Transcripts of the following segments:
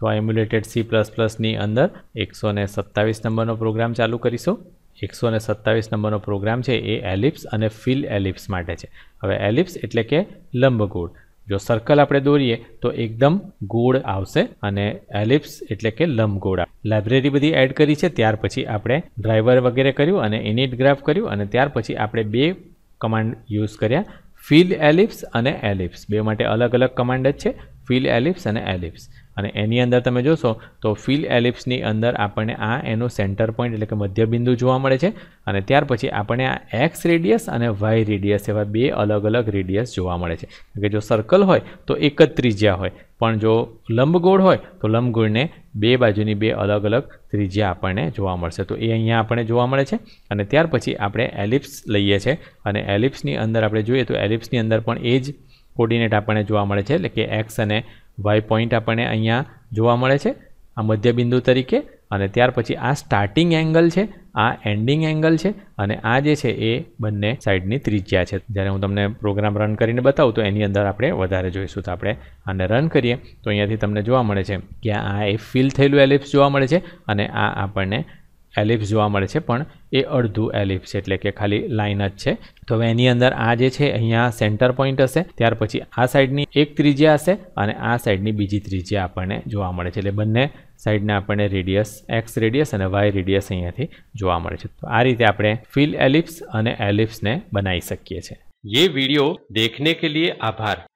તો આ એમ્યુલેટેડ C plus પ્લસની અંદર એકસો ને સત્તાવીસ નંબરનો પ્રોગ્રામ ચાલુ કરીશું એકસો ને સત્તાવીસ નંબરનો પ્રોગ્રામ છે એ એલિપ્સ અને ફિલ એલિપ્સ માટે છે હવે એલિપ્સ એટલે કે લંબગોળ જો સર્કલ આપણે દોરીએ તો એકદમ ગોળ આવશે અને એલિપ્સ એટલે કે લંબગોળ લાઇબ્રેરી બધી એડ કરી છે ત્યાર પછી આપણે ડ્રાઈવર વગેરે કર્યું અને ઇનિટ ગ્રાફ કર્યું અને ત્યાર પછી આપણે બે કમાન્ડ યુઝ કર્યા ફિલ એલિપ્સ અને એલિપ્સ બે માટે અલગ અલગ કમાન્ડ જ છે ફિલ એલિપ્સ અને એલિપ્સ અને એની અંદર તમે જોશો તો ફિલ એલિપ્સની અંદર આપણને આ એનો સેન્ટર પોઈન્ટ એટલે કે મધ્યબિંદુ જોવા મળે છે અને ત્યાર પછી આપણને આ એક્સ રેડિયસ અને વાય રેડિયસ એવા બે અલગ અલગ રેડિયસ જોવા મળે છે કે જો સર્કલ હોય તો એક જ ત્રિજ્યા હોય પણ જો લંબગોળ હોય તો લંબગોળને બે બાજુની બે અલગ અલગ ત્રિજ્યા આપણને જોવા મળશે તો એ અહીંયા આપણને જોવા મળે છે અને ત્યાર પછી આપણે એલિપ્સ લઈએ છીએ અને એલિપ્સની અંદર આપણે જોઈએ તો એલિપ્સની અંદર પણ એ જ કોર્ડિનેટ આપણને જોવા મળે છે એટલે કે એક્સ અને વાય પોઈન્ટ આપણને અહીંયા જોવા મળે છે આ મધ્યબિંદુ તરીકે અને ત્યાર પછી આ સ્ટાર્ટિંગ એંગલ છે આ એન્ડિંગ એંગલ છે અને આ જે છે એ બંને સાઈડની ત્રિજ્યા છે જ્યારે હું તમને પ્રોગ્રામ રન કરીને બતાવું તો એની અંદર આપણે વધારે જોઈશું તો આપણે આને રન કરીએ તો અહીંયાથી તમને જોવા મળે છે કે આ એ ફિલ થયેલું એલિપ્સ જોવા મળે છે અને આ આપણને એલિપ્સ જોવા મળે છે પણ એ અડધું એલિપ્સ એટલે કે ખાલી લાઇન જ છે તો હવે એની અંદર આ જે છે અહીંયા સેન્ટર પોઈન્ટ હશે ત્યાર પછી આ સાઈડની એક ત્રિજ્યા હશે અને આ સાઈડની બીજી ત્રિજ્યા આપણને જોવા મળે છે એટલે બંને સાઈડના આપણને રેડિયસ એક્સ રેડિયસ અને વાય રેડિયસ અહીંયાથી જોવા મળે છે તો આ રીતે આપણે ફિલ એલિપ્સ અને એલિપ્સને બનાવી શકીએ છીએ ये वीडियो દેખને કે લીએ આભાર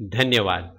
ધન્યવાદ